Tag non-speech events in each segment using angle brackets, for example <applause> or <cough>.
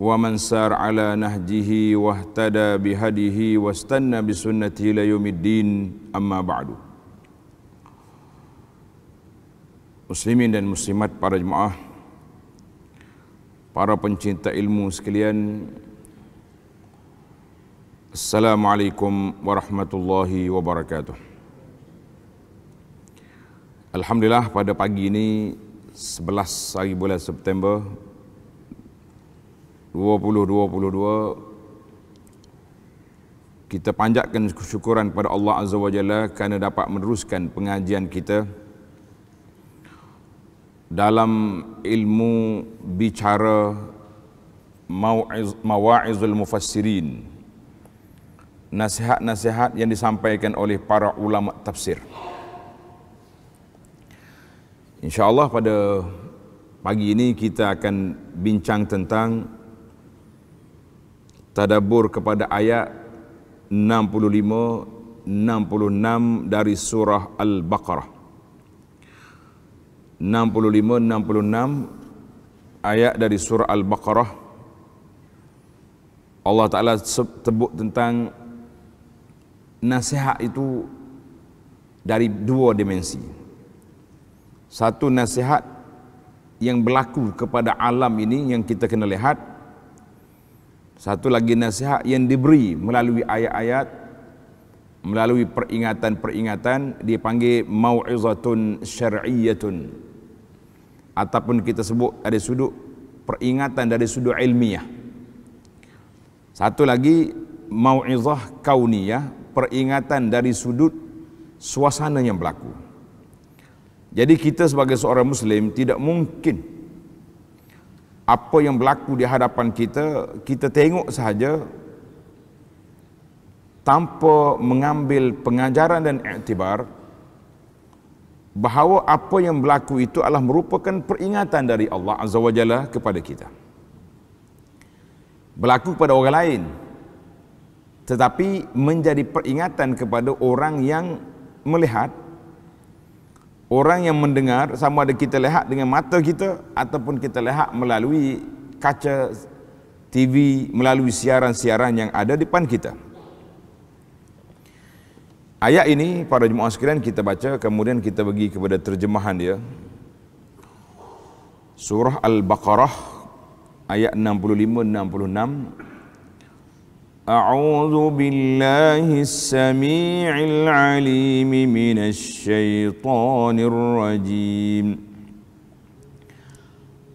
ومن سار على نهجه واهتدى بهديه واستنى bi الى يوم الدين اما بعد Muslimin dan muslimat para jemaah Para pencinta ilmu sekalian Assalamualaikum warahmatullahi wabarakatuh Alhamdulillah pada pagi ini 11 hari bulan September 2022 kita panjatkan kesyukuran kepada Allah Azza wa Jalla kerana dapat meneruskan pengajian kita dalam ilmu bicara mawaizul mufassirin nasihat-nasihat yang disampaikan oleh para ulama tafsir insyaallah pada pagi ini kita akan bincang tentang Tadabur kepada ayat 65 66 dari surah al-baqarah 65 66 ayat dari surah al-baqarah Allah taala sebut tentang nasihat itu dari dua dimensi satu nasihat yang berlaku kepada alam ini yang kita kena lihat satu lagi nasihat yang diberi melalui ayat-ayat melalui peringatan-peringatan dipanggil mau'izatun syar'iyyatun ataupun kita sebut dari sudut peringatan dari sudut ilmiah. Satu lagi mau'izah kauniyah, peringatan dari sudut suasana yang berlaku. Jadi kita sebagai seorang muslim tidak mungkin apa yang berlaku di hadapan kita, kita tengok sahaja tanpa mengambil pengajaran dan iktibar bahawa apa yang berlaku itu adalah merupakan peringatan dari Allah Azza wa Jalla kepada kita. Berlaku kepada orang lain tetapi menjadi peringatan kepada orang yang melihat orang yang mendengar sama ada kita lihat dengan mata kita ataupun kita lihat melalui kaca TV melalui siaran-siaran yang ada di depan kita. Ayat ini pada jemaah sekalian kita baca kemudian kita bagi kepada terjemahan dia. Surah Al-Baqarah ayat 65 66 أعوذ بالله السميع العليم من الشيطان الرجيم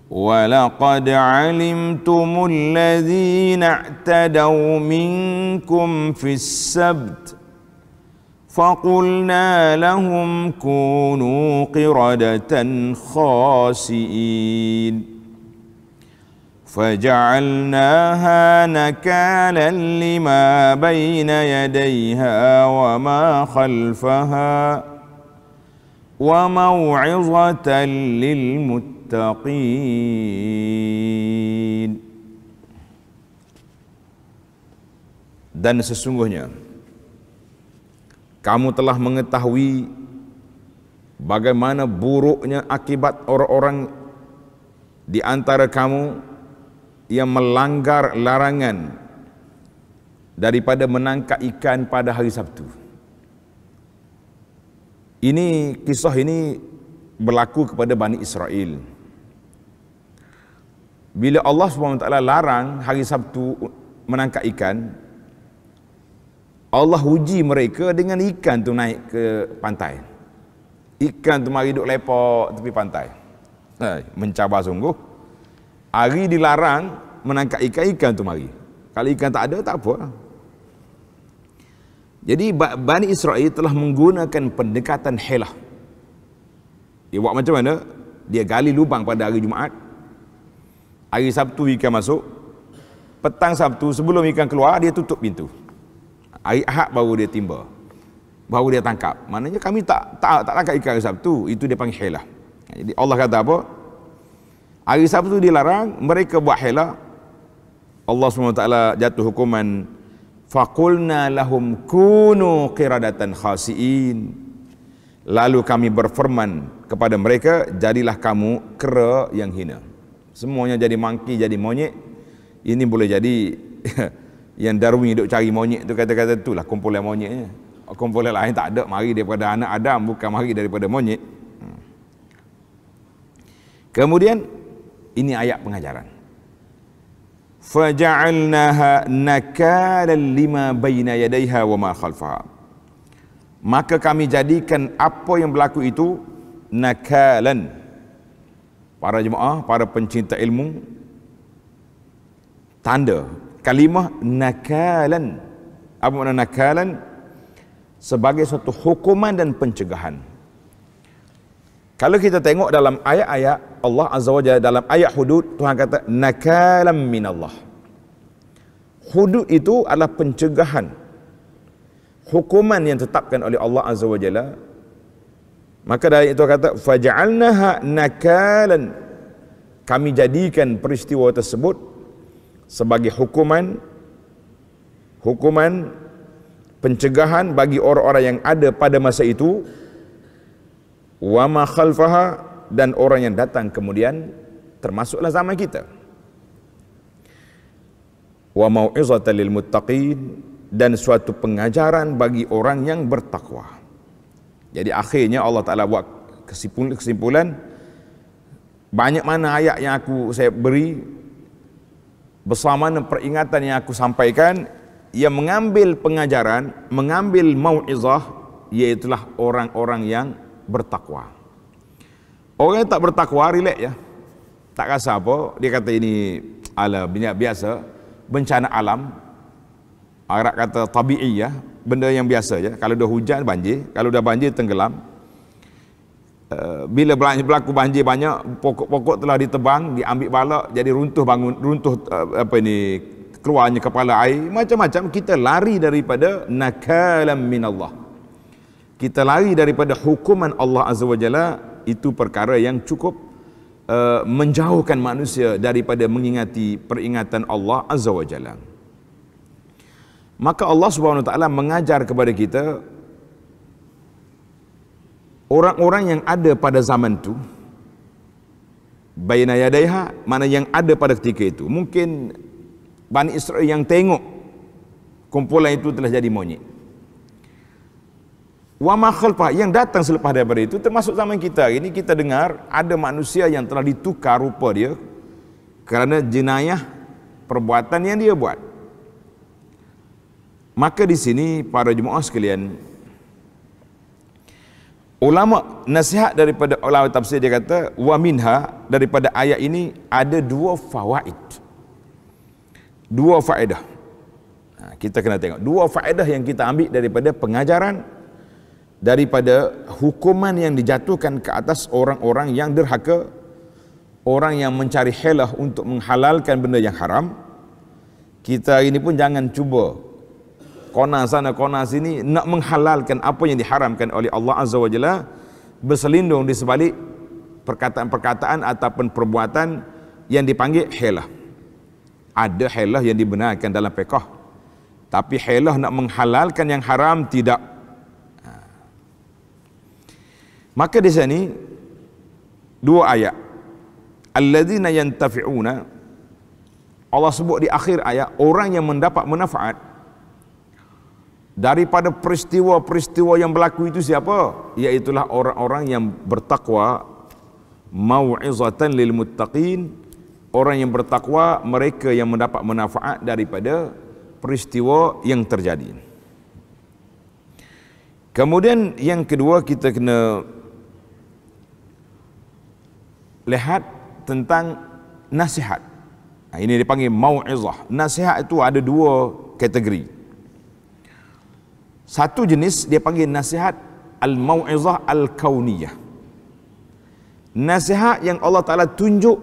ولقد علمتم الذين اعتدوا منكم في السبت فقلنا لهم كونوا قردة خاسئين فجعلناها نكالا لما بين يديها وما خلفها وموعظة للمتقين dan sesungguhnya kamu telah mengetahui bagaimana buruknya akibat orang-orang di antara kamu yang melanggar larangan daripada menangkap ikan pada hari Sabtu. Ini kisah ini berlaku kepada Bani Israel. Bila Allah SWT larang hari Sabtu menangkap ikan, Allah uji mereka dengan ikan tu naik ke pantai. Ikan tu mari duduk lepak tepi pantai. Hai, eh, mencabar sungguh. Hari dilarang menangkap ikan-ikan tu mari. Kalau ikan tak ada, tak apa. Jadi Bani Israel telah menggunakan pendekatan helah. Dia buat macam mana? Dia gali lubang pada hari Jumaat. Hari Sabtu ikan masuk. Petang Sabtu sebelum ikan keluar, dia tutup pintu. Hari Ahad baru dia timba. Baru dia tangkap. Maknanya kami tak tak, tak tangkap ikan hari Sabtu. Itu dia panggil helah. Jadi Allah kata apa? Hari Sabtu dilarang, mereka buat hela. Allah SWT jatuh hukuman. Fakulna lahum kunu qiradatan khasi'in. Lalu kami berfirman kepada mereka, jadilah kamu kera yang hina. Semuanya jadi mangki, jadi monyet. Ini boleh jadi <laughs> yang Darwin duk cari monyet tu kata-kata itulah kumpulan monyetnya. Kumpulan lain tak ada, mari daripada anak Adam, bukan mari daripada monyet. Hmm. Kemudian ini ayat pengajaran. Faja'alnaha nakalan lima baina yadayha wa ma khalfaha. Maka kami jadikan apa yang berlaku itu nakalan. Para jemaah, para pencinta ilmu tanda kalimah nakalan. Apa makna nakalan? Sebagai satu hukuman dan pencegahan. Kalau kita tengok dalam ayat-ayat Allah Azza wa Jalla dalam ayat hudud Tuhan kata nakalam min Allah. Hudud itu adalah pencegahan hukuman yang tetapkan oleh Allah Azza wa Jalla. Maka dari itu kata faj'alnaha nakalan. Kami jadikan peristiwa tersebut sebagai hukuman hukuman pencegahan bagi orang-orang yang ada pada masa itu wa ma khalfaha dan orang yang datang kemudian termasuklah zaman kita wa mau'izatan lil muttaqin dan suatu pengajaran bagi orang yang bertakwa jadi akhirnya Allah Taala buat kesimpulan, kesimpulan banyak mana ayat yang aku saya beri bersama dengan peringatan yang aku sampaikan yang mengambil pengajaran, mengambil mau'izah iaitulah orang-orang yang bertakwa. Orang yang tak bertakwa relax ya. Tak rasa apa, dia kata ini ala biasa bencana alam. Arab kata tabii ya, benda yang biasa ya. Kalau dah hujan banjir, kalau dah banjir tenggelam. Eh, bila berlaku banjir banyak, pokok-pokok telah ditebang, diambil balak, jadi runtuh bangun runtuh eh, apa ini keluarnya kepala air macam-macam kita lari daripada nakalam minallah kita lari daripada hukuman Allah Azza wa Jalla itu perkara yang cukup uh, menjauhkan manusia daripada mengingati peringatan Allah Azza wa Jalla. Maka Allah Subhanahu wa taala mengajar kepada kita orang-orang yang ada pada zaman itu bayna yadaiha mana yang ada pada ketika itu mungkin Bani Israel yang tengok kumpulan itu telah jadi monyet wa ma khalfah yang datang selepas daripada itu termasuk zaman kita ini kita dengar ada manusia yang telah ditukar rupa dia kerana jenayah perbuatan yang dia buat maka di sini para jemaah sekalian ulama nasihat daripada ulama tafsir dia kata wa minha daripada ayat ini ada dua fawaid dua faedah ha, kita kena tengok dua faedah yang kita ambil daripada pengajaran daripada hukuman yang dijatuhkan ke atas orang-orang yang derhaka orang yang mencari helah untuk menghalalkan benda yang haram kita ini pun jangan cuba kona sana kona sini nak menghalalkan apa yang diharamkan oleh Allah Azza wa Jalla berselindung di sebalik perkataan-perkataan ataupun perbuatan yang dipanggil helah ada helah yang dibenarkan dalam pekoh tapi helah nak menghalalkan yang haram tidak Maka di sini dua ayat. Alladzina yantafi'una Allah sebut di akhir ayat orang yang mendapat manfaat daripada peristiwa-peristiwa yang berlaku itu siapa? Iaitulah orang-orang yang bertakwa mau'izatan lil muttaqin orang yang bertakwa mereka yang mendapat manfaat daripada peristiwa yang terjadi. Kemudian yang kedua kita kena lihat tentang nasihat. Ha, ini dipanggil mau'izah. Nasihat itu ada dua kategori. Satu jenis dia panggil nasihat al-mau'izah al-kauniyah. Nasihat yang Allah Ta'ala tunjuk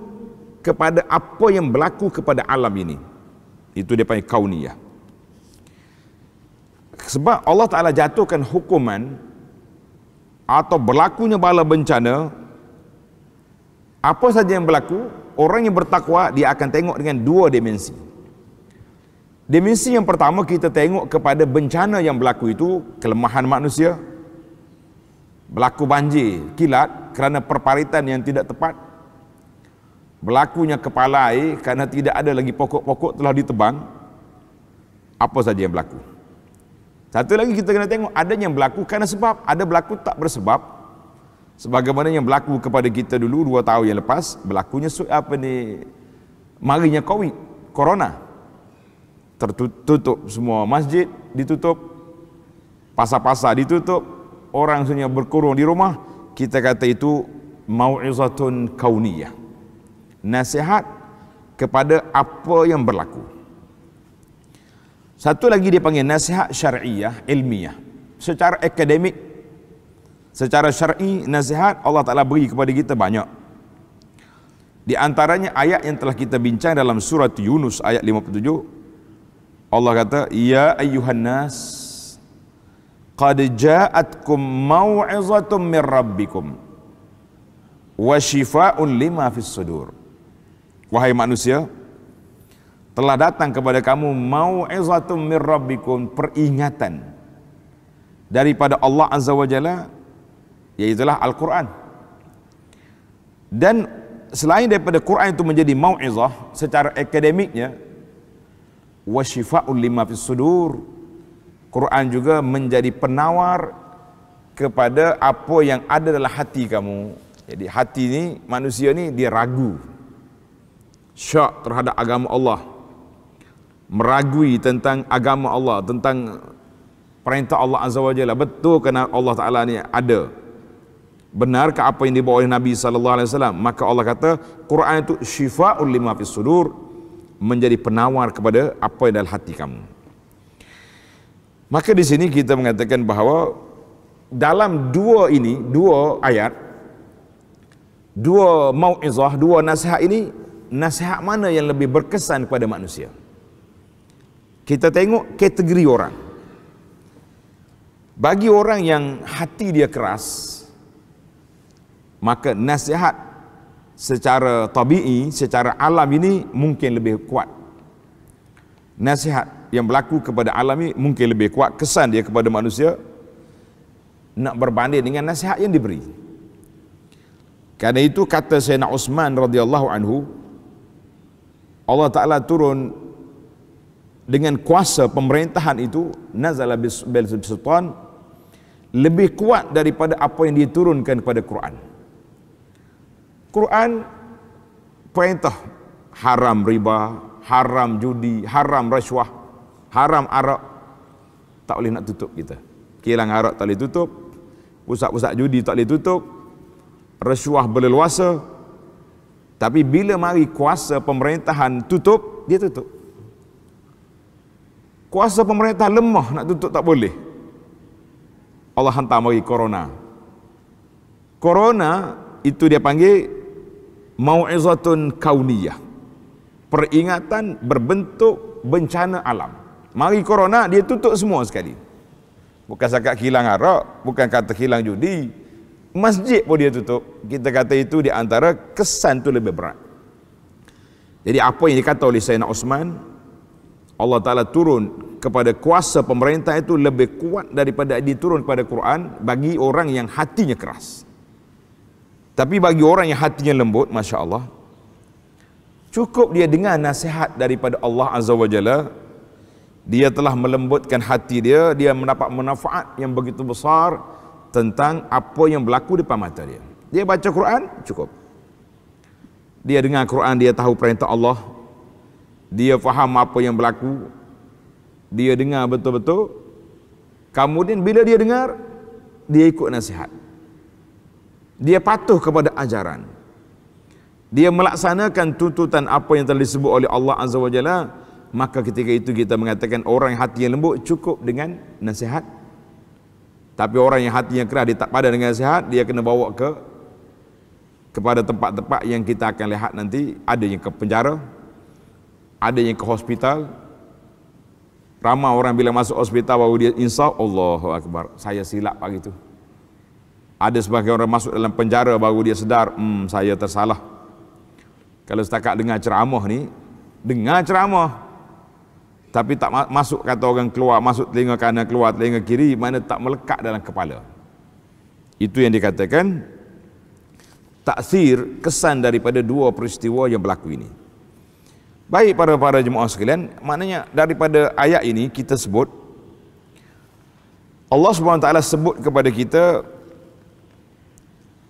kepada apa yang berlaku kepada alam ini. Itu dia panggil kauniyah. Sebab Allah Ta'ala jatuhkan hukuman atau berlakunya bala bencana apa saja yang berlaku, orang yang bertakwa dia akan tengok dengan dua dimensi. Dimensi yang pertama kita tengok kepada bencana yang berlaku itu kelemahan manusia. Berlaku banjir, kilat kerana perparitan yang tidak tepat. Berlakunya kepala air kerana tidak ada lagi pokok-pokok telah ditebang. Apa saja yang berlaku. Satu lagi kita kena tengok ada yang berlaku kerana sebab, ada berlaku tak bersebab sebagaimana yang berlaku kepada kita dulu dua tahun yang lepas berlakunya apa ni marinya covid corona tertutup semua masjid ditutup pasar-pasar ditutup orang sebenarnya berkurung di rumah kita kata itu mau'izatun kauniyah nasihat kepada apa yang berlaku satu lagi dia panggil nasihat syariah ilmiah secara akademik Secara syar'i nasihat Allah Taala beri kepada kita banyak. Di antaranya ayat yang telah kita bincang dalam surah Yunus ayat 57. Allah kata, "Ya ayyuhan nas, qad ja'atkum mau'izatun mir rabbikum wa shifaa'un lima fis sudur." Wahai manusia, telah datang kepada kamu mau'izatun mir rabbikum peringatan daripada Allah Azza wa Jalla iaitu lah Al-Quran. Dan selain daripada Quran itu menjadi mau'izah secara akademiknya wa syifa'ul lima fis sudur Quran juga menjadi penawar kepada apa yang ada dalam hati kamu. Jadi hati ini manusia ini dia ragu. Syak terhadap agama Allah. Meragui tentang agama Allah, tentang perintah Allah Azza wa Jalla. Betul kena Allah Taala ini ada benarkah apa yang dibawa oleh Nabi sallallahu alaihi wasallam maka Allah kata Quran itu syifaul lima fis sudur menjadi penawar kepada apa yang dalam hati kamu maka di sini kita mengatakan bahawa dalam dua ini dua ayat dua mauizah dua nasihat ini nasihat mana yang lebih berkesan kepada manusia kita tengok kategori orang bagi orang yang hati dia keras maka nasihat secara tabii secara alam ini mungkin lebih kuat nasihat yang berlaku kepada alam ini mungkin lebih kuat kesan dia kepada manusia nak berbanding dengan nasihat yang diberi kerana itu kata Sayyidina Uthman radhiyallahu anhu Allah Taala turun dengan kuasa pemerintahan itu nazala bil sultan lebih kuat daripada apa yang diturunkan kepada Quran. Quran perintah haram riba, haram judi, haram rasuah, haram arak tak boleh nak tutup kita. Kilang arak tak boleh tutup, pusat-pusat judi tak boleh tutup, rasuah berleluasa. Tapi bila mari kuasa pemerintahan tutup, dia tutup. Kuasa pemerintah lemah nak tutup tak boleh. Allah hantar mari corona. Corona itu dia panggil mau'izatun kauniyah peringatan berbentuk bencana alam mari corona dia tutup semua sekali bukan sekat hilang arak bukan kata hilang judi masjid pun dia tutup kita kata itu di antara kesan tu lebih berat jadi apa yang dikata oleh Sayyidina Osman Allah Ta'ala turun kepada kuasa pemerintah itu lebih kuat daripada diturun kepada Quran bagi orang yang hatinya keras. Tapi bagi orang yang hatinya lembut, masya Allah, cukup dia dengar nasihat daripada Allah Azza wa Jalla, dia telah melembutkan hati dia, dia mendapat manfaat yang begitu besar tentang apa yang berlaku di mata dia. Dia baca Quran, cukup. Dia dengar Quran, dia tahu perintah Allah. Dia faham apa yang berlaku. Dia dengar betul-betul. Kemudian bila dia dengar, dia ikut nasihat dia patuh kepada ajaran dia melaksanakan tuntutan apa yang telah disebut oleh Allah Azza wa Jalla maka ketika itu kita mengatakan orang yang hati yang lembut cukup dengan nasihat tapi orang yang hati yang keras dia tak pada dengan nasihat dia kena bawa ke kepada tempat-tempat yang kita akan lihat nanti ada yang ke penjara ada yang ke hospital ramai orang bila masuk hospital baru dia insaf Allahu Akbar saya silap pagi tu. Ada sebagian orang masuk dalam penjara baru dia sedar, hmm saya tersalah. Kalau setakat dengar ceramah ni, dengar ceramah. Tapi tak masuk kata orang keluar, masuk telinga kanan, keluar telinga kiri, mana tak melekat dalam kepala. Itu yang dikatakan taksir kesan daripada dua peristiwa yang berlaku ini. Baik para para jemaah sekalian, maknanya daripada ayat ini kita sebut Allah swt sebut kepada kita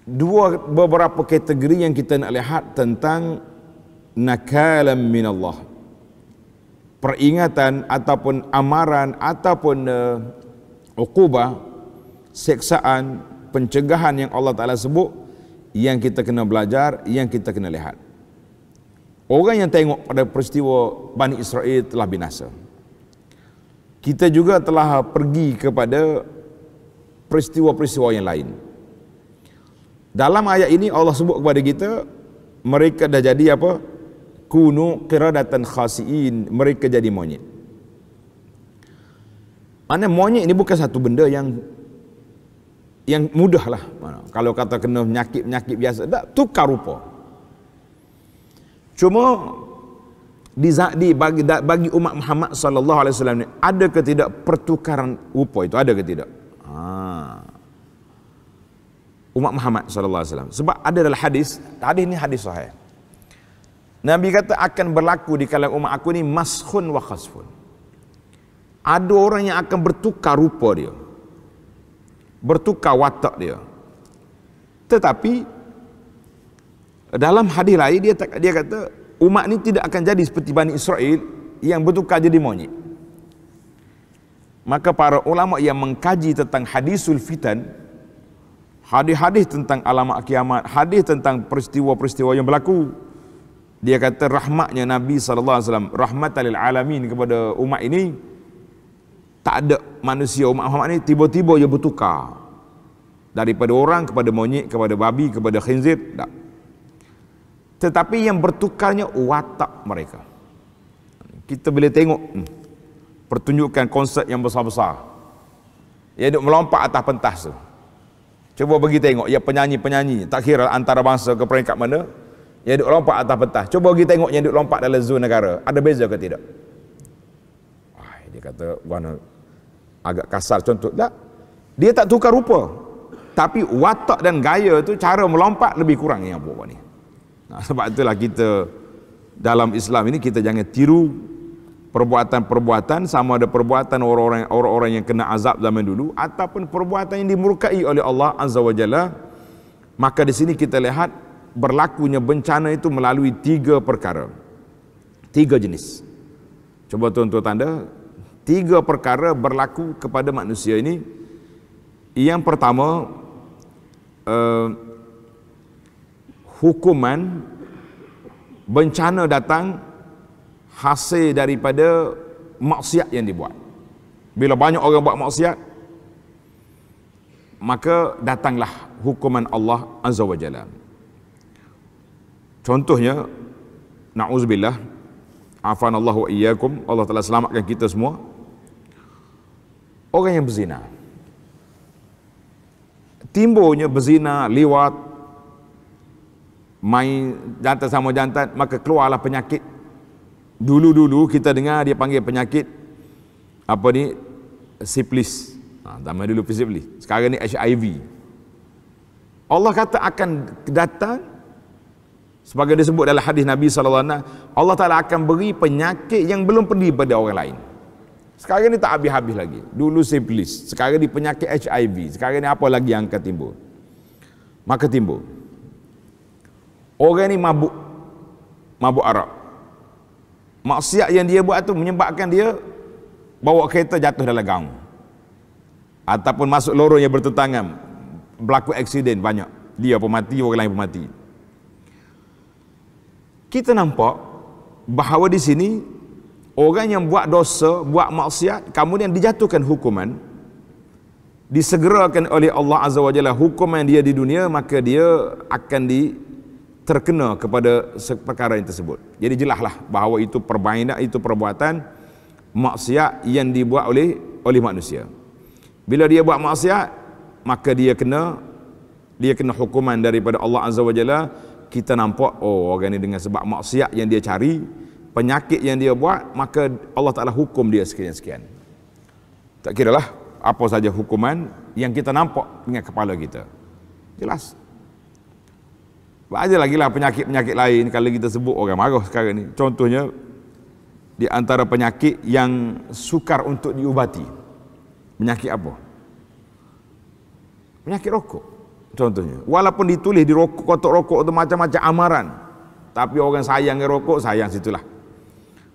dua beberapa kategori yang kita nak lihat tentang nakalam min Allah peringatan ataupun amaran ataupun eh, uqubah seksaan pencegahan yang Allah Taala sebut yang kita kena belajar yang kita kena lihat orang yang tengok pada peristiwa Bani Israel telah binasa kita juga telah pergi kepada peristiwa-peristiwa yang lain dalam ayat ini Allah sebut kepada kita mereka dah jadi apa? Kunu qiradatan khasiin, mereka jadi monyet. Mana monyet ini bukan satu benda yang yang mudah lah kalau kata kena penyakit-penyakit biasa tak tukar rupa cuma di di bagi bagi umat Muhammad saw ni ada ke tidak pertukaran rupa itu ada ke tidak ha umat Muhammad sallallahu alaihi wasallam. Sebab ada dalam hadis, hadis ni hadis sahih. Nabi kata akan berlaku di kalangan umat aku ni maskhun wa khasfun. Ada orang yang akan bertukar rupa dia. Bertukar watak dia. Tetapi dalam hadis lain dia tak, dia kata umat ni tidak akan jadi seperti Bani Israel yang bertukar jadi monyet. Maka para ulama yang mengkaji tentang hadisul fitan hadis-hadis tentang alamat kiamat, hadis tentang peristiwa-peristiwa yang berlaku. Dia kata rahmatnya Nabi sallallahu alaihi wasallam, rahmatan lil alamin kepada umat ini tak ada manusia umat Muhammad ni tiba-tiba dia bertukar daripada orang kepada monyet kepada babi kepada khinzir tak tetapi yang bertukarnya watak mereka kita boleh tengok hmm, pertunjukan konsert yang besar-besar yang duk melompat atas pentas tu Cuba pergi tengok ya penyanyi-penyanyi tak kira antara bangsa ke peringkat mana yang duduk lompat atas pentas. Cuba pergi tengok yang duduk lompat dalam zoo negara. Ada beza ke tidak? Wah, dia kata warna agak kasar contoh tak? Lah, dia tak tukar rupa. Tapi watak dan gaya tu cara melompat lebih kurang yang buat ni. Nah, sebab itulah kita dalam Islam ini kita jangan tiru perbuatan-perbuatan sama ada perbuatan orang-orang orang-orang yang kena azab zaman dulu ataupun perbuatan yang dimurkai oleh Allah Azza wa Jalla maka di sini kita lihat berlakunya bencana itu melalui tiga perkara tiga jenis cuba tuan-tuan tanda tiga perkara berlaku kepada manusia ini yang pertama uh, hukuman bencana datang hasil daripada maksiat yang dibuat. Bila banyak orang buat maksiat, maka datanglah hukuman Allah Azza wa Jalla. Contohnya, na'uzubillah, afanallahu wa iyyakum, Allah telah selamatkan kita semua. Orang yang berzina. timbunya berzina lewat main jantan sama jantan, maka keluarlah penyakit dulu-dulu kita dengar dia panggil penyakit apa ni siplis nama ha, dulu siplis sekarang ni HIV Allah kata akan datang sebagai disebut dalam hadis Nabi SAW Allah Ta'ala akan beri penyakit yang belum pergi pada orang lain sekarang ni tak habis-habis lagi dulu siplis sekarang ni penyakit HIV sekarang ni apa lagi yang akan timbul maka timbul orang ni mabuk mabuk Arab maksiat yang dia buat tu menyebabkan dia bawa kereta jatuh dalam gang ataupun masuk lorong yang bertentangan berlaku aksiden banyak dia pun mati orang lain pun mati kita nampak bahawa di sini orang yang buat dosa buat maksiat kemudian dijatuhkan hukuman disegerakan oleh Allah Azza wa Jalla hukuman dia di dunia maka dia akan di terkena kepada perkara yang tersebut. Jadi jelaslah bahawa itu perbaikan itu perbuatan maksiat yang dibuat oleh oleh manusia. Bila dia buat maksiat, maka dia kena dia kena hukuman daripada Allah Azza wa Jalla. Kita nampak oh orang ini dengan sebab maksiat yang dia cari, penyakit yang dia buat, maka Allah Taala hukum dia sekian-sekian. Tak kiralah apa saja hukuman yang kita nampak dengan kepala kita. Jelas banyak lagi lah penyakit-penyakit lain kalau kita sebut orang marah sekarang ni. Contohnya, di antara penyakit yang sukar untuk diubati. Penyakit apa? Penyakit rokok. Contohnya. Walaupun ditulis di rokok, kotak rokok itu macam-macam amaran. Tapi orang sayang dengan rokok, sayang situlah.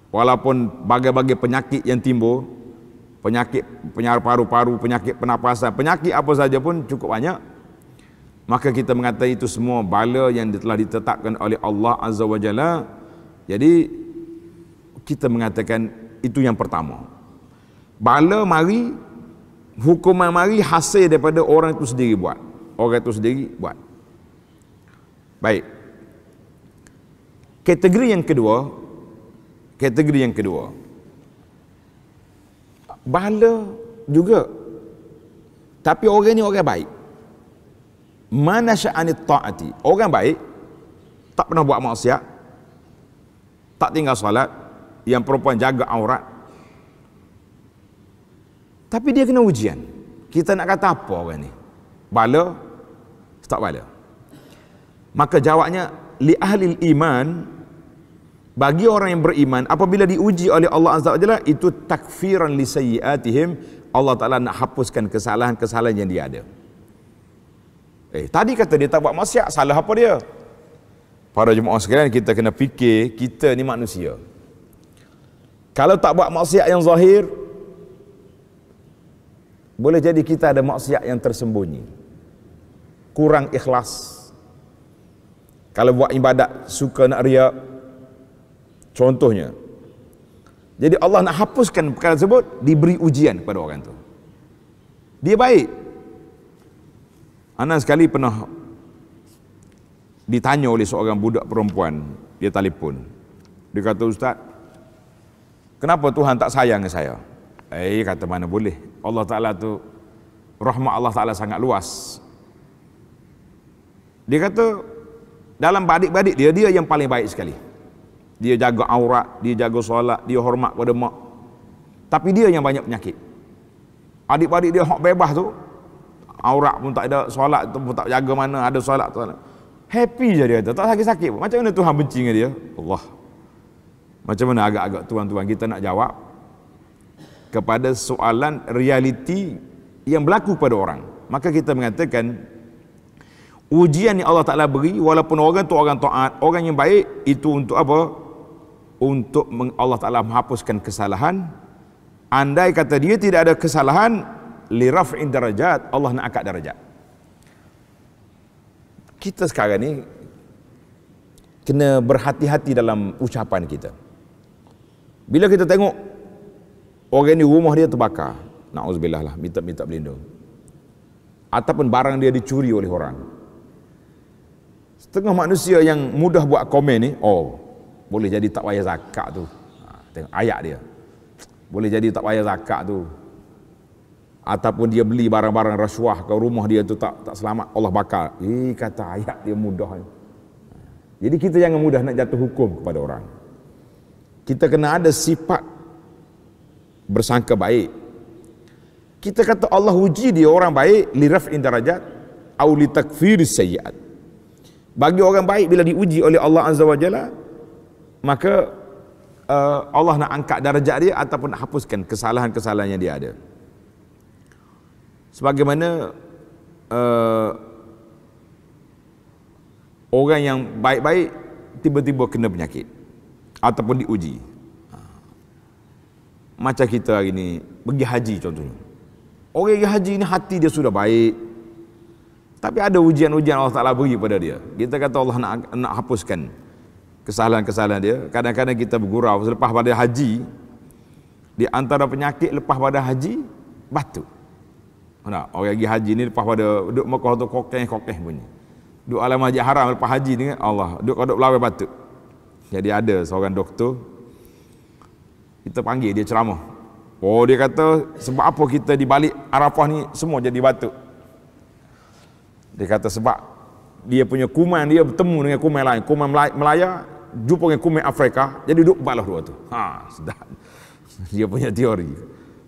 Walaupun bagai-bagai penyakit yang timbul, penyakit penyakit paru-paru, penyakit penapasan, penyakit apa saja pun cukup banyak, maka kita mengatakan itu semua bala yang telah ditetapkan oleh Allah Azza wa Jalla jadi kita mengatakan itu yang pertama bala mari hukuman mari hasil daripada orang itu sendiri buat orang itu sendiri buat baik kategori yang kedua kategori yang kedua bala juga tapi orang ni orang baik mana manasya'anit ta'ati orang baik tak pernah buat maksiat tak tinggal salat yang perempuan jaga aurat tapi dia kena ujian kita nak kata apa orang ni bala tak bala maka jawabnya li ahli iman bagi orang yang beriman apabila diuji oleh Allah Azza wa itu takfiran li sayyiatihim Allah Taala nak hapuskan kesalahan-kesalahan yang dia ada. Eh, tadi kata dia tak buat maksiat, salah apa dia? Para jemaah sekalian kita kena fikir kita ni manusia. Kalau tak buat maksiat yang zahir, boleh jadi kita ada maksiat yang tersembunyi. Kurang ikhlas. Kalau buat ibadat suka nak riak. Contohnya. Jadi Allah nak hapuskan perkara tersebut, diberi ujian kepada orang itu. Dia baik, Ana sekali pernah ditanya oleh seorang budak perempuan, dia telefon. Dia kata, "Ustaz, kenapa Tuhan tak sayang saya?" Eh, kata mana boleh. Allah Taala tu rahmat Allah Taala sangat luas. Dia kata, dalam badik-badik dia, dia yang paling baik sekali. Dia jaga aurat, dia jaga solat, dia hormat pada mak. Tapi dia yang banyak penyakit. Adik-adik dia hak bebas tu, aurat pun tak ada, solat pun tak jaga mana, ada solat tu. Happy je dia tu, tak sakit-sakit pun. Macam mana Tuhan benci dengan dia? Allah. Macam mana agak-agak tuan-tuan kita nak jawab kepada soalan realiti yang berlaku pada orang. Maka kita mengatakan ujian yang Allah Taala beri walaupun orang tu orang taat, orang yang baik itu untuk apa? Untuk Allah Taala menghapuskan kesalahan. Andai kata dia tidak ada kesalahan, li raf'i darajat Allah nak angkat darajat kita sekarang ni kena berhati-hati dalam ucapan kita bila kita tengok orang ni rumah dia terbakar na'udzubillah lah minta-minta berlindung ataupun barang dia dicuri oleh orang setengah manusia yang mudah buat komen ni oh boleh jadi tak bayar zakat tu ha, tengok ayat dia boleh jadi tak bayar zakat tu ataupun dia beli barang-barang rasuah ke rumah dia tu tak tak selamat Allah bakar. Eh kata ayat dia mudah. Jadi kita jangan mudah nak jatuh hukum kepada orang. Kita kena ada sifat bersangka baik. Kita kata Allah uji dia orang baik li raf'in darajat atau li takfir sayiat. Bagi orang baik bila diuji oleh Allah Azza wa Jalla maka uh, Allah nak angkat darjah dia ataupun nak hapuskan kesalahan-kesalahan yang dia ada sebagaimana uh, orang yang baik-baik tiba-tiba kena penyakit ataupun diuji ah. macam kita hari ni pergi haji contohnya orang yang haji ni hati dia sudah baik tapi ada ujian-ujian Allah Ta'ala beri pada dia kita kata Allah nak, nak hapuskan kesalahan-kesalahan dia kadang-kadang kita bergurau selepas pada haji di antara penyakit lepas pada haji batuk Nah, orang pergi haji ni lepas pada duduk Mekah tu kokeh-kokeh bunyi. Duduk alam haji haram lepas haji ni Allah, duduk kau duduk lawan batuk. Jadi ada seorang doktor kita panggil dia ceramah. Oh dia kata sebab apa kita di balik Arafah ni semua jadi batuk. Dia kata sebab dia punya kuman dia bertemu dengan kuman lain, kuman Melaya jumpa dengan kuman Afrika, jadi duduk balah dua tu. Ha, sedap. <laughs> Dia punya teori.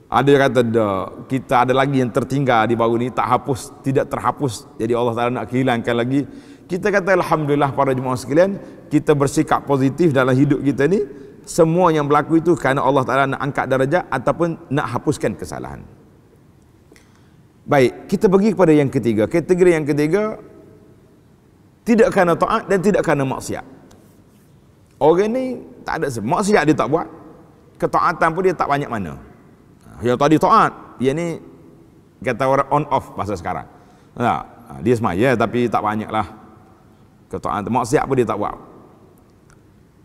Ada yang kata, Dak, kita ada lagi yang tertinggal di baru ni, tak hapus, tidak terhapus. Jadi Allah Ta'ala nak hilangkan lagi. Kita kata, Alhamdulillah para jemaah sekalian, kita bersikap positif dalam hidup kita ni, semua yang berlaku itu kerana Allah Ta'ala nak angkat darjah ataupun nak hapuskan kesalahan. Baik, kita pergi kepada yang ketiga. Kategori yang ketiga, tidak kerana taat dan tidak kerana maksiat. Orang ni tak ada maksiat dia tak buat. Ketaatan pun dia tak banyak mana yang tadi taat dia ni kata orang on off pasal sekarang Nah ya, dia semaya tapi tak banyak lah ketuaan maksiat pun dia tak buat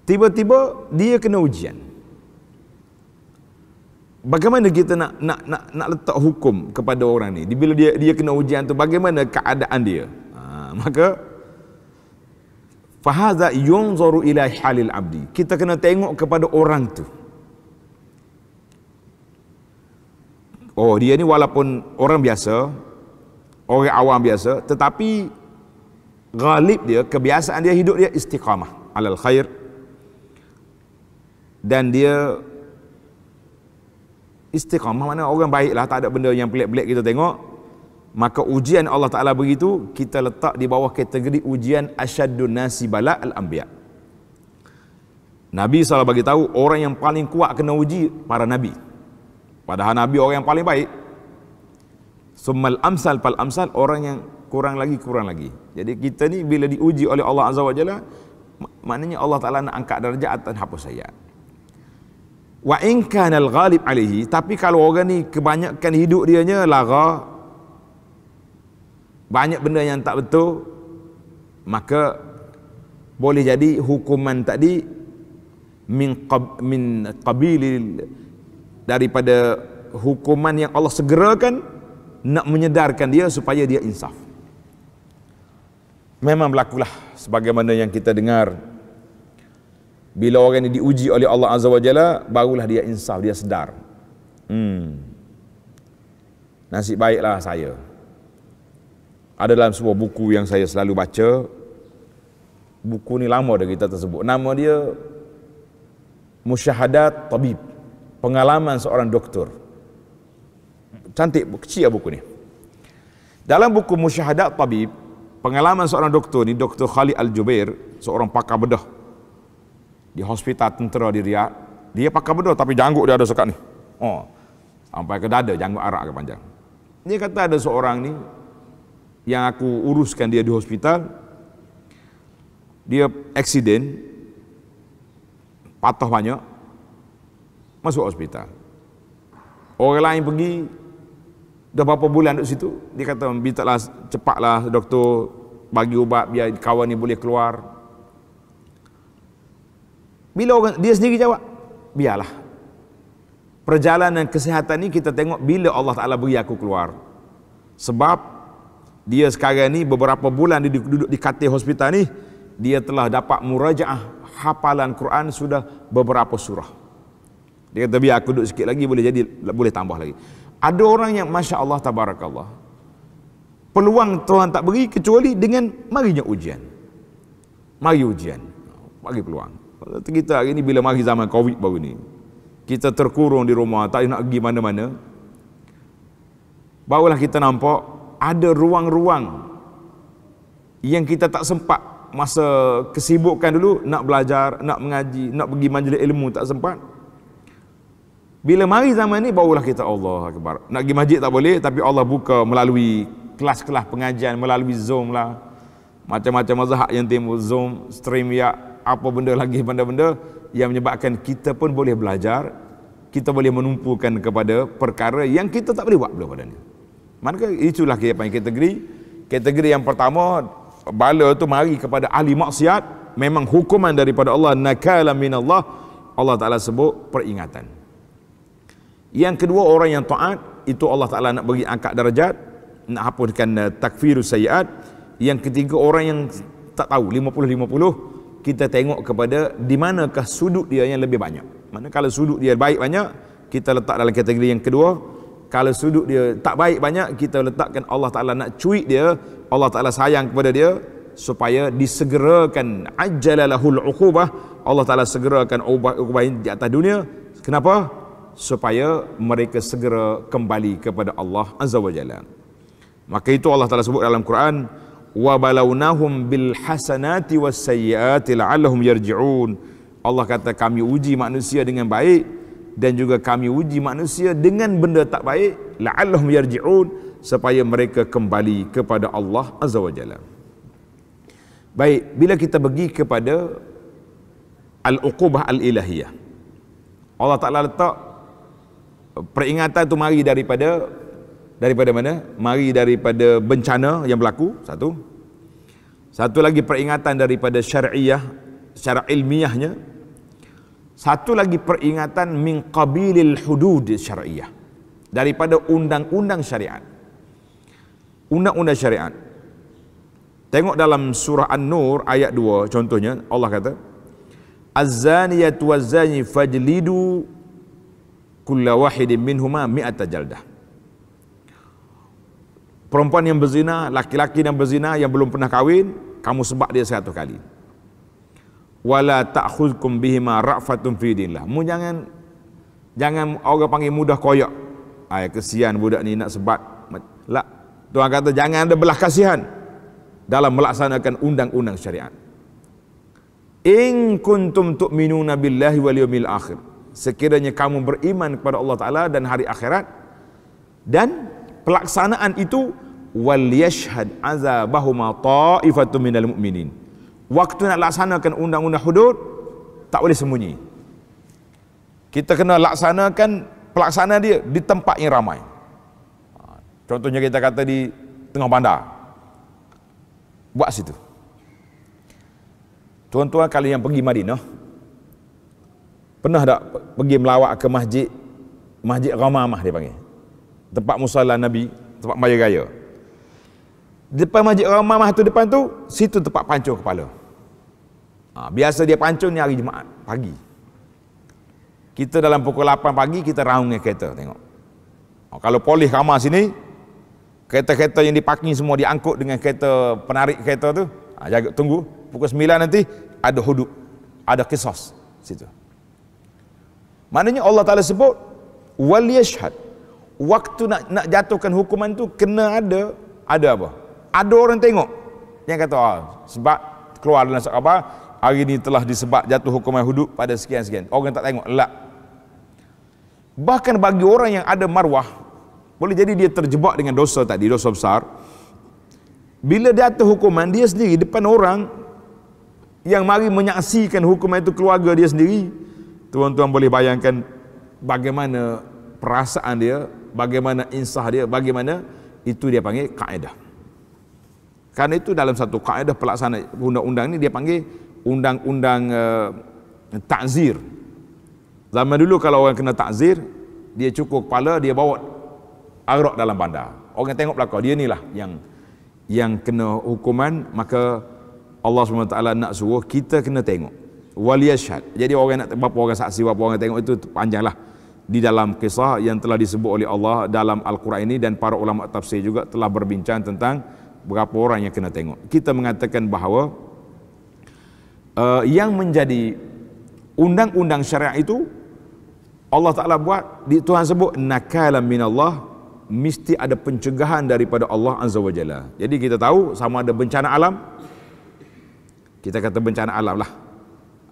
tiba-tiba dia kena ujian bagaimana kita nak nak nak nak letak hukum kepada orang ni bila dia dia kena ujian tu bagaimana keadaan dia ha, <laughs> maka fahaza yunzaru ila halil abdi kita kena tengok kepada orang tu oh dia ni walaupun orang biasa orang awam biasa tetapi galib dia kebiasaan dia hidup dia istiqamah alal khair dan dia istiqamah mana orang baiklah tak ada benda yang pelik-pelik kita tengok maka ujian Allah Taala begitu kita letak di bawah kategori ujian asyaddun nasi bala al anbiya Nabi salah bagi tahu orang yang paling kuat kena uji para nabi Padahal Nabi orang yang paling baik. Summal amsal pal amsal orang yang kurang lagi kurang lagi. Jadi kita ni bila diuji oleh Allah Azza wa Jalla maknanya Allah Taala nak angkat darjat atau hapus saya. Wa in kana al-ghalib alaihi tapi kalau orang ni kebanyakan hidup dia nya lara banyak benda yang tak betul maka boleh jadi hukuman tadi min qab, min qabilil daripada hukuman yang Allah segerakan nak menyedarkan dia supaya dia insaf memang lah, sebagaimana yang kita dengar bila orang ini diuji oleh Allah Azza wa Jalla barulah dia insaf, dia sedar hmm. nasib baiklah saya ada dalam sebuah buku yang saya selalu baca buku ni lama dah kita tersebut nama dia Musyahadat Tabib pengalaman seorang doktor. Cantik, kecil ya buku ni. Dalam buku Musyahadat Tabib, pengalaman seorang doktor ni, Dr. Khalid Al-Jubair, seorang pakar bedah di hospital tentera di Riyadh. Dia pakar bedah tapi janggut dia ada sekat ni. Oh, sampai ke dada janggut arak ke panjang. Dia kata ada seorang ni yang aku uruskan dia di hospital. Dia eksiden patah banyak, masuk hospital. Orang lain pergi, dah berapa bulan duduk situ, dia kata, bintaklah cepatlah doktor, bagi ubat biar kawan ni boleh keluar. Bila orang, dia sendiri jawab, biarlah. Perjalanan kesihatan ni kita tengok bila Allah Ta'ala beri aku keluar. Sebab dia sekarang ni beberapa bulan dia duduk di katil hospital ni, dia telah dapat murajaah hafalan Quran sudah beberapa surah. Dia kata biar aku duduk sikit lagi boleh jadi boleh tambah lagi. Ada orang yang Masya Allah Tabarakallah Peluang Tuhan tak beri kecuali dengan marinya ujian Mari ujian Mari peluang Kita hari ini bila mari zaman Covid baru ni Kita terkurung di rumah Tak nak pergi mana-mana Barulah kita nampak Ada ruang-ruang Yang kita tak sempat Masa kesibukan dulu Nak belajar, nak mengaji, nak pergi majlis ilmu Tak sempat bila mari zaman ni barulah kita Allah Akbar. Nak pergi masjid tak boleh tapi Allah buka melalui kelas-kelas pengajian melalui Zoom lah. Macam-macam mazhab yang timbul Zoom, stream ya apa benda lagi benda-benda yang menyebabkan kita pun boleh belajar, kita boleh menumpukan kepada perkara yang kita tak boleh buat belum ni. Maka itulah kita panggil kategori. Kategori yang pertama bala tu mari kepada ahli maksiat memang hukuman daripada Allah nakala minallah Allah Taala sebut peringatan. Yang kedua orang yang taat itu Allah Taala nak bagi angkat darjat, nak hapuskan uh, takfiru sayiat. Yang ketiga orang yang tak tahu 50-50 kita tengok kepada di manakah sudut dia yang lebih banyak. Mana kalau sudut dia baik banyak kita letak dalam kategori yang kedua. Kalau sudut dia tak baik banyak kita letakkan Allah Taala nak cuci dia, Allah Taala sayang kepada dia supaya disegerakan ajalalahul uqubah Allah Taala segerakan ubah ubah di atas dunia kenapa supaya mereka segera kembali kepada Allah Azza wa Jalla. Maka itu Allah Taala sebut dalam Quran, "Wa balawnahum bil hasanati was sayyiati la'allahum yarji'un." Allah kata kami uji manusia dengan baik dan juga kami uji manusia dengan benda tak baik la'allahum yarji'un supaya mereka kembali kepada Allah Azza wa Jalla. Baik, bila kita pergi kepada al-uqubah al-ilahiyah. Allah Taala letak peringatan tu mari daripada daripada mana? Mari daripada bencana yang berlaku, satu. Satu lagi peringatan daripada syariah secara ilmiahnya. Satu lagi peringatan min qabilil hudud syariah. Daripada undang-undang syariat. Undang-undang syariat. Tengok dalam surah An-Nur ayat 2 contohnya Allah kata Az-zaniyatu waz-zani fajlidu kulla wahidin huma mi'ata jaldah perempuan yang berzina laki-laki yang berzina yang belum pernah kahwin kamu sebab dia satu kali wala ta'khudhkum bihima ra'fatun fi dinillah mu jangan jangan orang panggil mudah koyak ai kesian budak ni nak sebab, lah tuan kata jangan ada belah kasihan dalam melaksanakan undang-undang syariat in kuntum tu'minuna billahi wal yawmil akhir sekiranya kamu beriman kepada Allah Taala dan hari akhirat dan pelaksanaan itu wal yashhad azabahuma ta'ifatun minal mu'minin waktu nak laksanakan undang-undang hudud tak boleh sembunyi kita kena laksanakan pelaksanaan dia di tempat yang ramai ha, contohnya kita kata di tengah bandar buat situ tuan-tuan kalau yang pergi Madinah pernah tak pergi melawat ke masjid masjid Ramamah dia panggil tempat musalla Nabi tempat maya raya depan masjid Ramamah tu depan tu situ tempat pancung kepala ha, biasa dia pancung ni hari Jumaat pagi kita dalam pukul 8 pagi kita raungnya kereta tengok ha, kalau polis Ramah sini kereta-kereta yang dipakai semua diangkut dengan kereta penarik kereta tu ha, jaga, tunggu pukul 9 nanti ada hudud ada kisos situ Maknanya Allah Ta'ala sebut wal yashhad. Waktu nak nak jatuhkan hukuman tu kena ada ada apa? Ada orang tengok. Yang kata ah, sebab keluar dalam surat khabar hari ini telah disebab jatuh hukuman hudud pada sekian-sekian. Orang tak tengok lah. Bahkan bagi orang yang ada marwah boleh jadi dia terjebak dengan dosa tadi, dosa besar. Bila jatuh hukuman dia sendiri depan orang yang mari menyaksikan hukuman itu keluarga dia sendiri, Tuan-tuan boleh bayangkan bagaimana perasaan dia, bagaimana insah dia, bagaimana itu dia panggil kaedah. Karena itu dalam satu kaedah pelaksana undang-undang ini dia panggil undang-undang uh, takzir. Zaman dulu kalau orang kena takzir, dia cukup kepala, dia bawa arak dalam bandar. Orang tengok belakang, dia inilah yang yang kena hukuman, maka Allah SWT nak suruh kita kena tengok waliyashad jadi orang nak berapa orang saksi berapa orang tengok itu panjanglah di dalam kisah yang telah disebut oleh Allah dalam Al-Quran ini dan para ulama tafsir juga telah berbincang tentang berapa orang yang kena tengok kita mengatakan bahawa uh, yang menjadi undang-undang syariat itu Allah Ta'ala buat di Tuhan sebut nakala min Allah mesti ada pencegahan daripada Allah Azza Wajalla. jadi kita tahu sama ada bencana alam kita kata bencana alam lah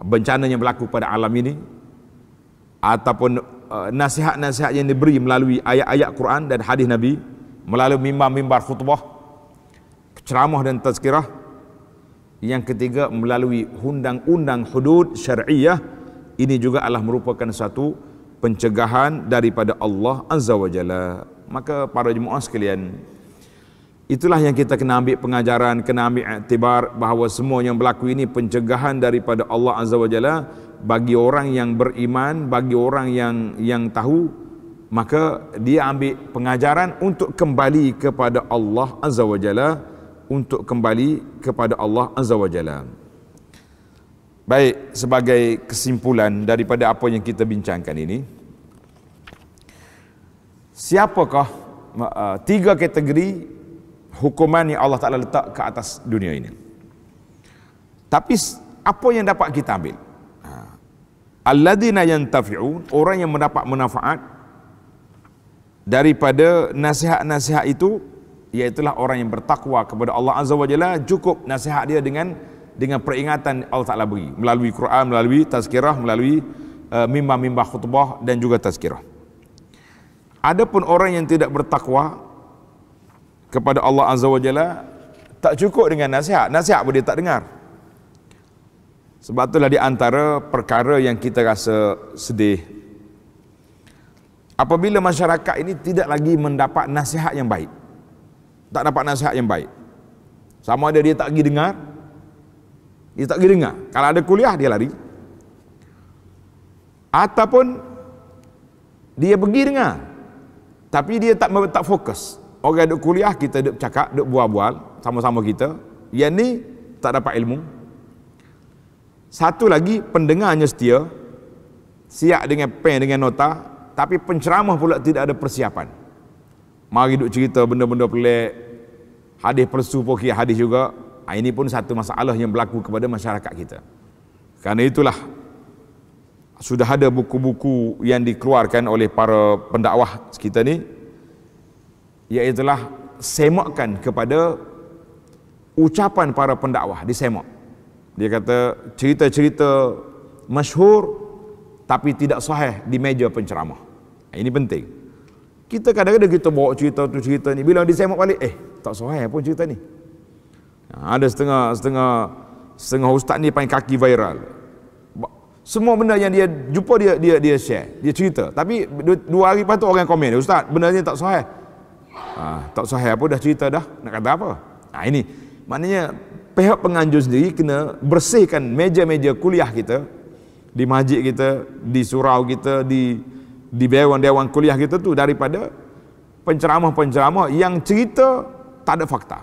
bencana yang berlaku pada alam ini ataupun eh, nasihat-nasihat yang diberi melalui ayat-ayat Quran dan hadis Nabi melalui mimbar-mimbar khutbah ceramah dan tazkirah yang ketiga melalui undang-undang hudud syariah ini juga adalah merupakan satu pencegahan daripada Allah Azza wa Jalla maka para jemaah sekalian Itulah yang kita kena ambil pengajaran, kena ambil aktibar bahawa semua yang berlaku ini pencegahan daripada Allah Azza wa Jalla bagi orang yang beriman, bagi orang yang yang tahu maka dia ambil pengajaran untuk kembali kepada Allah Azza wa Jalla untuk kembali kepada Allah Azza wa Jalla. Baik, sebagai kesimpulan daripada apa yang kita bincangkan ini siapakah ah, tiga kategori hukuman yang Allah Ta'ala letak ke atas dunia ini. Tapi apa yang dapat kita ambil? Ha. Alladzina yantafi'un, orang yang mendapat manfaat daripada nasihat-nasihat itu, iaitulah orang yang bertakwa kepada Allah Azza wa Jalla, cukup nasihat dia dengan dengan peringatan Allah Ta'ala beri. Melalui Quran, melalui tazkirah, melalui uh, mimbah-mimbah khutbah dan juga tazkirah. Adapun orang yang tidak bertakwa, kepada Allah Azza wa Jalla tak cukup dengan nasihat. Nasihat pun dia tak dengar. Sebab itulah di antara perkara yang kita rasa sedih. Apabila masyarakat ini tidak lagi mendapat nasihat yang baik. Tak dapat nasihat yang baik. Sama ada dia tak pergi dengar. Dia tak pergi dengar. Kalau ada kuliah dia lari. Ataupun dia pergi dengar. Tapi dia tak tak fokus orang duk kuliah kita duk cakap duk bual-bual sama-sama kita yang ni tak dapat ilmu satu lagi pendengarnya setia siap dengan pen dengan nota tapi penceramah pula tidak ada persiapan mari duk cerita benda-benda pelik hadis persu pokok hadis juga ha, ini pun satu masalah yang berlaku kepada masyarakat kita kerana itulah sudah ada buku-buku yang dikeluarkan oleh para pendakwah kita ni iaitulah semakkan kepada ucapan para pendakwah disemak. Dia kata cerita-cerita masyhur tapi tidak sahih di meja penceramah. Ini penting. Kita kadang-kadang kita bawa cerita tu cerita ni bila disemak balik eh tak sahih pun cerita ni. ada setengah setengah setengah ustaz ni panggil kaki viral. Semua benda yang dia jumpa dia dia dia share, dia cerita. Tapi dua hari lepas tu orang komen, "Ustaz, benda ni tak sahih." Ha, ah, tak sahih apa dah cerita dah. Nak kata apa? Ha, ini maknanya pihak penganjur sendiri kena bersihkan meja-meja kuliah kita di masjid kita, di surau kita, di di dewan-dewan kuliah kita tu daripada penceramah-penceramah yang cerita tak ada fakta.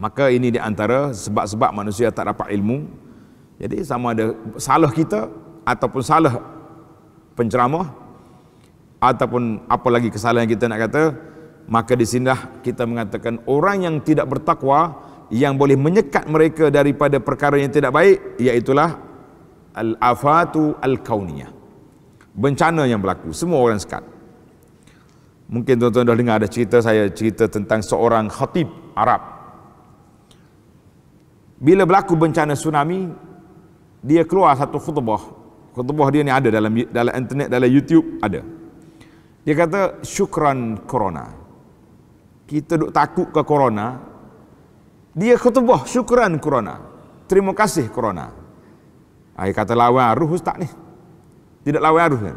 Maka ini di antara sebab-sebab manusia tak dapat ilmu. Jadi sama ada salah kita ataupun salah penceramah ataupun apa lagi kesalahan kita nak kata maka di sinilah kita mengatakan orang yang tidak bertakwa yang boleh menyekat mereka daripada perkara yang tidak baik ialah al-afatu al-kauniyah bencana yang berlaku semua orang sekat mungkin tuan-tuan dah dengar ada cerita saya cerita tentang seorang khatib Arab bila berlaku bencana tsunami dia keluar satu khutbah khutbah dia ni ada dalam dalam internet dalam YouTube ada dia kata syukran corona kita duk takut ke corona dia khutbah syukuran corona terima kasih corona ai kata lawan aruh ustaz ni tidak lawan aruh kan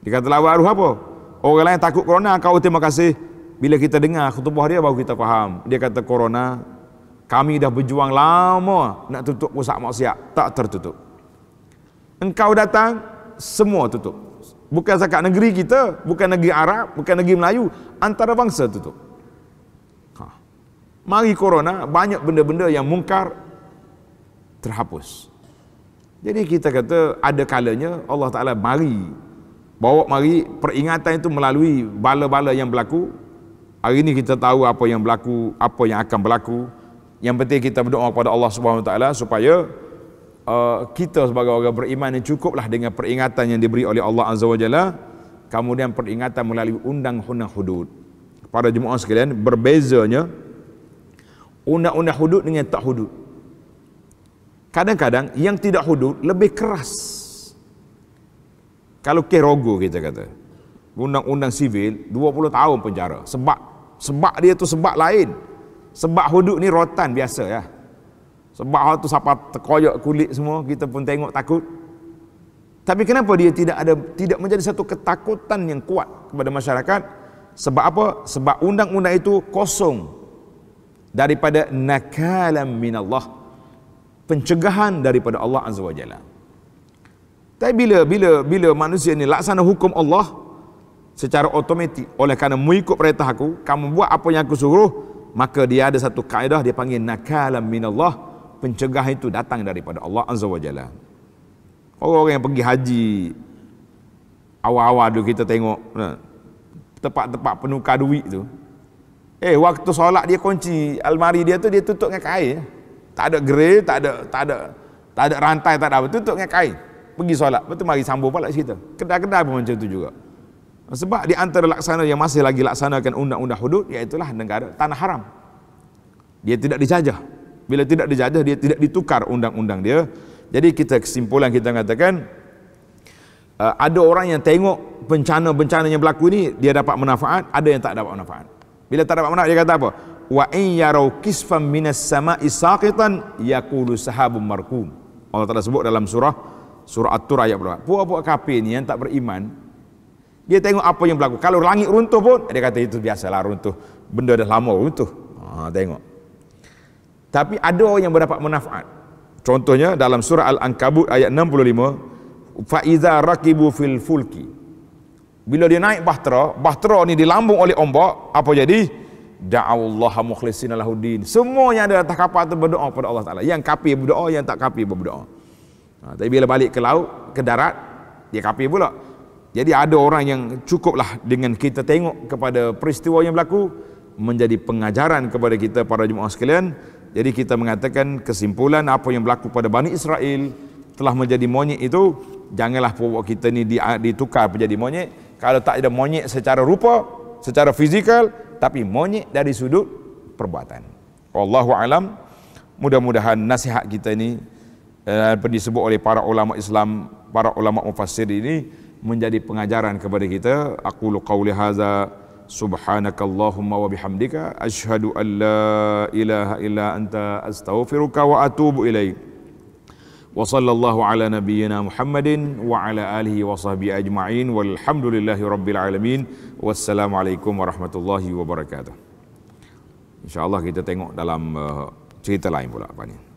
dia kata lawan aruh apa orang lain takut corona kau terima kasih bila kita dengar khutbah dia baru kita faham dia kata corona kami dah berjuang lama nak tutup pusat maksiat tak tertutup engkau datang semua tutup Bukan zakat negeri kita, bukan negeri Arab, bukan negeri Melayu, antara bangsa tu tu. Ha. Mari corona, banyak benda-benda yang mungkar terhapus. Jadi kita kata ada kalanya Allah Ta'ala mari, bawa mari peringatan itu melalui bala-bala yang berlaku. Hari ini kita tahu apa yang berlaku, apa yang akan berlaku. Yang penting kita berdoa kepada Allah Subhanahu Wa Ta'ala supaya uh, kita sebagai orang beriman ini cukuplah dengan peringatan yang diberi oleh Allah Azza wa Jalla. Kemudian peringatan melalui undang undang hudud. Pada jemaah sekalian, berbezanya undang-undang hudud dengan tak hudud. Kadang-kadang yang tidak hudud lebih keras. Kalau ke rogo kita kata. Undang-undang sivil 20 tahun penjara. Sebab sebab dia tu sebab lain. Sebab hudud ni rotan biasa ya. Sebab tu siapa terkoyak kulit semua, kita pun tengok takut. Tapi kenapa dia tidak ada tidak menjadi satu ketakutan yang kuat kepada masyarakat? Sebab apa? Sebab undang-undang itu kosong daripada nakalam minallah. Pencegahan daripada Allah Azza wa Jalla. Tapi bila bila bila manusia ni laksana hukum Allah secara otomatik oleh kerana mengikut perintah aku, kamu buat apa yang aku suruh, maka dia ada satu kaedah dia panggil nakalam minallah pencegah itu datang daripada Allah Azza wa Jalla. Orang-orang yang pergi haji awal-awal tu kita tengok ha, tempat-tempat penukar duit tu. Eh waktu solat dia kunci almari dia tu dia tutup dengan kain. Tak ada grill, tak ada tak ada tak ada rantai, tak ada apa, tutup dengan kain. Pergi solat, betul mari sambung pula cerita. Kedai-kedai pun macam tu juga. Sebab di antara laksana yang masih lagi laksanakan undang-undang hudud iaitu negara tanah haram. Dia tidak dijajah. Bila tidak dijajah dia tidak ditukar undang-undang dia. Jadi kita kesimpulan kita katakan eh, ada orang yang tengok bencana-bencana yang berlaku ini dia dapat manfaat, ada yang tak dapat manfaat. Bila tak dapat manfaat dia kata apa? Wa in yaraw kisfan minas sama'i saqitan yaqulu sahabum markum. Allah Taala sebut dalam surah surah At-Tur ayat berapa? Puak-puak kafir ni yang tak beriman dia tengok apa yang berlaku. Kalau langit runtuh pun dia kata itu biasalah runtuh. Benda dah lama runtuh. Ha tengok. Tapi ada orang yang mendapat manfaat. Contohnya dalam surah Al-Ankabut ayat 65, fa'iza rakibu fil fulki. Bila dia naik bahtera, bahtera ni dilambung oleh ombak, apa jadi? Da'allaha mukhlisina lahuddin. Semua yang ada atas kapal tu berdoa kepada Allah Taala. Yang kapi berdoa, yang tak kapi berdoa. Ha, tapi bila balik ke laut, ke darat, dia kapi pula. Jadi ada orang yang cukuplah dengan kita tengok kepada peristiwa yang berlaku menjadi pengajaran kepada kita para jemaah sekalian jadi kita mengatakan kesimpulan apa yang berlaku pada Bani Israel telah menjadi monyet itu, janganlah pokok kita ni ditukar menjadi monyet. Kalau tak ada monyet secara rupa, secara fizikal, tapi monyet dari sudut perbuatan. Wallahu alam. Mudah-mudahan nasihat kita ini eh, apa disebut oleh para ulama Islam, para ulama mufassir ini menjadi pengajaran kepada kita. Aku lu qauli hadza Allahumma wa bihamdika ashhadu an la ilaha illa anta astaghfiruka wa atubu ilaik. Wa sallallahu ala nabiyyina Muhammadin wa ala alihi wa sahbihi ajma'in walhamdulillahi rabbil alamin. Wassalamu alaikum warahmatullahi wabarakatuh. Insyaallah kita tengok dalam uh, cerita lain pula apa ni.